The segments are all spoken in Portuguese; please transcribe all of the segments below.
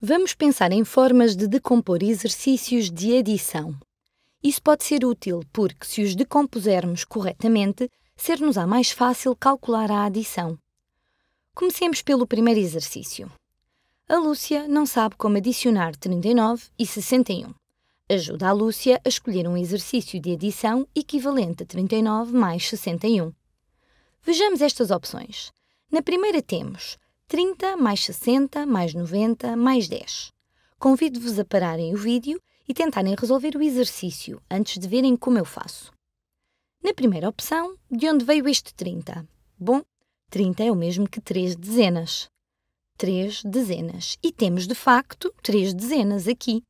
Vamos pensar em formas de decompor exercícios de adição. Isso pode ser útil porque, se os decompusermos corretamente, ser-nos-á mais fácil calcular a adição. Comecemos pelo primeiro exercício. A Lúcia não sabe como adicionar 39 e 61. Ajuda a Lúcia a escolher um exercício de adição equivalente a 39 mais 61. Vejamos estas opções. Na primeira temos 30 mais 60 mais 90 mais 10. Convido-vos a pararem o vídeo e tentarem resolver o exercício antes de verem como eu faço. Na primeira opção, de onde veio este 30? Bom, 30 é o mesmo que 3 dezenas. 3 dezenas. E temos, de facto, 3 dezenas aqui.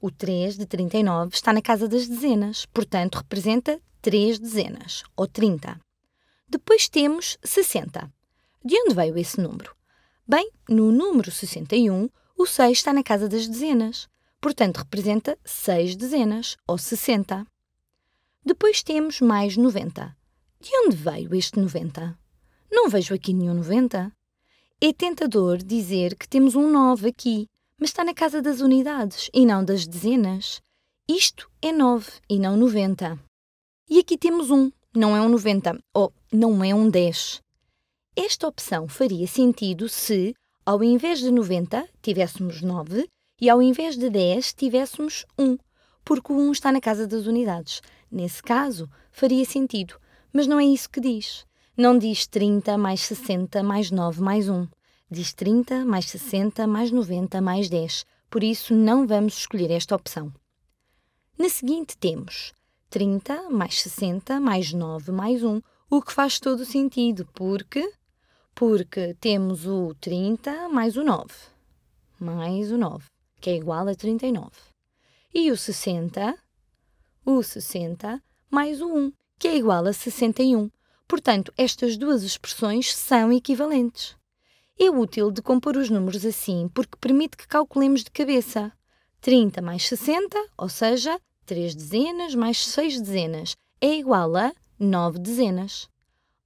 O 3 de 39 está na casa das dezenas, portanto, representa 3 dezenas, ou 30. Depois temos 60. De onde veio esse número? Bem, no número 61, o 6 está na casa das dezenas, portanto representa 6 dezenas, ou 60. Depois temos mais 90. De onde veio este 90? Não vejo aqui nenhum 90. É tentador dizer que temos um 9 aqui, mas está na casa das unidades e não das dezenas. Isto é 9 e não 90. E aqui temos um, não é um 90, ou não é um 10. Esta opção faria sentido se, ao invés de 90, tivéssemos 9 e ao invés de 10, tivéssemos 1, porque o 1 está na casa das unidades. Nesse caso, faria sentido, mas não é isso que diz. Não diz 30 mais 60 mais 9 mais 1. Diz 30 mais 60 mais 90 mais 10. Por isso, não vamos escolher esta opção. Na seguinte, temos 30 mais 60 mais 9 mais 1, o que faz todo sentido, porque porque temos o 30 mais o 9, mais o 9, que é igual a 39. E o 60, o 60 mais o 1, que é igual a 61. Portanto, estas duas expressões são equivalentes. É útil de compor os números assim porque permite que calculemos de cabeça. 30 mais 60, ou seja, 3 dezenas mais 6 dezenas, é igual a 9 dezenas.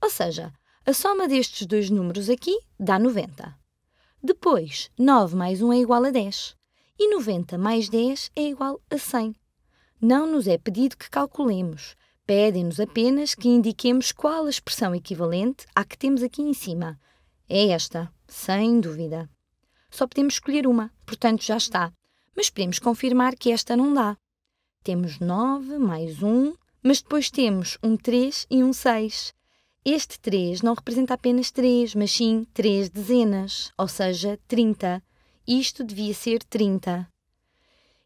Ou seja, a soma destes dois números aqui dá 90. Depois, 9 mais 1 é igual a 10. E 90 mais 10 é igual a 100. Não nos é pedido que calculemos. Pedem-nos apenas que indiquemos qual a expressão equivalente à que temos aqui em cima. É esta, sem dúvida. Só podemos escolher uma, portanto já está. Mas podemos confirmar que esta não dá. Temos 9 mais 1, mas depois temos um 3 e um 6. Este 3 não representa apenas 3, mas sim 3 dezenas, ou seja, 30. Isto devia ser 30.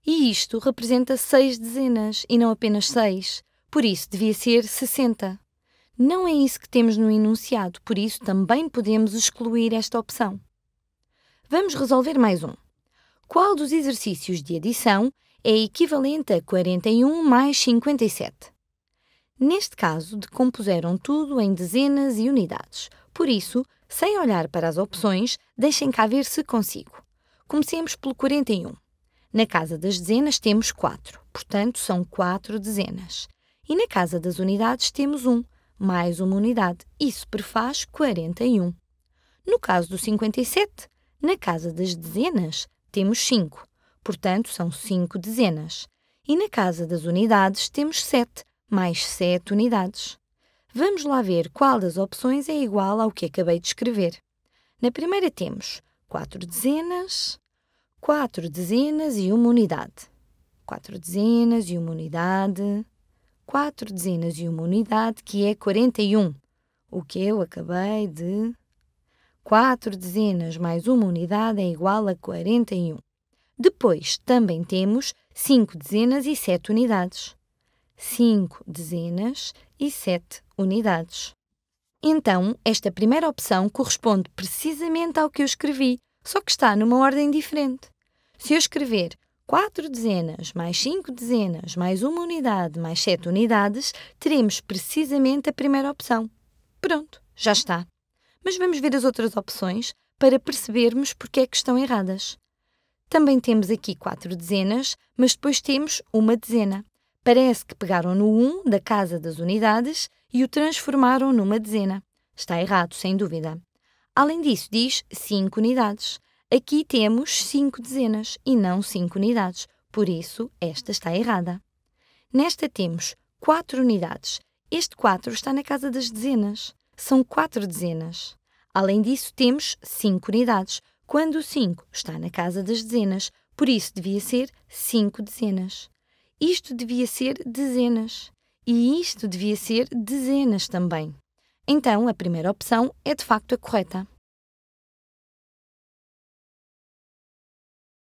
E isto representa 6 dezenas e não apenas 6, por isso devia ser 60. Não é isso que temos no enunciado, por isso também podemos excluir esta opção. Vamos resolver mais um. Qual dos exercícios de adição é equivalente a 41 mais 57? Neste caso, decompuseram tudo em dezenas e unidades. Por isso, sem olhar para as opções, deixem cá ver se consigo. Comecemos pelo 41. Na casa das dezenas temos 4, portanto são 4 dezenas. E na casa das unidades temos 1, mais uma unidade, isso prefaz 41. No caso do 57, na casa das dezenas temos 5, portanto são 5 dezenas. E na casa das unidades temos 7, mais 7 unidades. Vamos lá ver qual das opções é igual ao que acabei de escrever. Na primeira temos 4 dezenas, 4 dezenas e 1 unidade. 4 dezenas e 1 unidade, 4 dezenas e 1 unidade, que é 41, o que eu acabei de... 4 dezenas mais 1 unidade é igual a 41. Depois, também temos 5 dezenas e 7 unidades. 5 dezenas e 7 unidades. Então, esta primeira opção corresponde precisamente ao que eu escrevi, só que está numa ordem diferente. Se eu escrever 4 dezenas mais 5 dezenas mais 1 unidade mais 7 unidades, teremos precisamente a primeira opção. Pronto, já está. Mas vamos ver as outras opções para percebermos porque é que estão erradas. Também temos aqui 4 dezenas, mas depois temos uma dezena. Parece que pegaram no 1 da Casa das Unidades e o transformaram numa dezena. Está errado, sem dúvida. Além disso, diz 5 unidades. Aqui temos 5 dezenas e não 5 unidades, por isso esta está errada. Nesta temos 4 unidades. Este 4 está na casa das dezenas. São 4 dezenas. Além disso, temos 5 unidades, quando o 5 está na casa das dezenas, por isso devia ser 5 dezenas. Isto devia ser dezenas. E isto devia ser dezenas também. Então, a primeira opção é de facto a correta.